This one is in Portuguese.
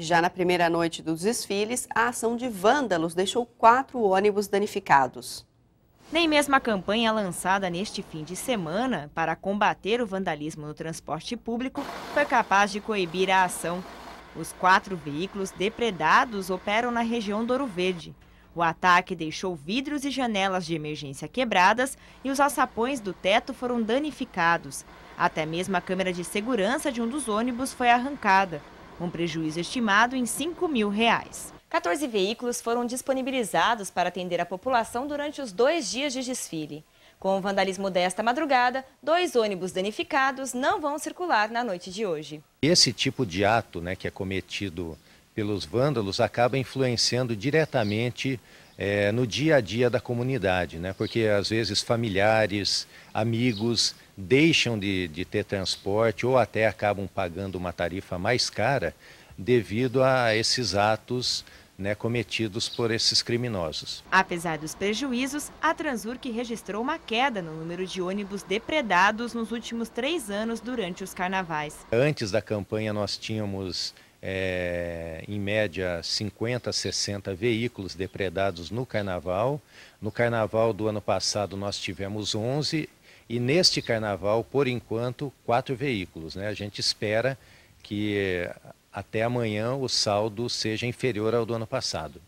Já na primeira noite dos desfiles, a ação de vândalos deixou quatro ônibus danificados. Nem mesmo a campanha lançada neste fim de semana para combater o vandalismo no transporte público foi capaz de coibir a ação. Os quatro veículos depredados operam na região do Ouro Verde. O ataque deixou vidros e janelas de emergência quebradas e os alçapões do teto foram danificados. Até mesmo a câmera de segurança de um dos ônibus foi arrancada um prejuízo estimado em 5 mil reais. 14 veículos foram disponibilizados para atender a população durante os dois dias de desfile. Com o vandalismo desta madrugada, dois ônibus danificados não vão circular na noite de hoje. Esse tipo de ato né, que é cometido pelos vândalos acaba influenciando diretamente é, no dia a dia da comunidade, né? porque às vezes familiares, amigos deixam de, de ter transporte ou até acabam pagando uma tarifa mais cara devido a esses atos né, cometidos por esses criminosos. Apesar dos prejuízos, a Transurc registrou uma queda no número de ônibus depredados nos últimos três anos durante os carnavais. Antes da campanha, nós tínhamos é, em média 50, 60 veículos depredados no carnaval. No carnaval do ano passado nós tivemos 11 e neste carnaval, por enquanto, quatro veículos. Né? A gente espera que até amanhã o saldo seja inferior ao do ano passado.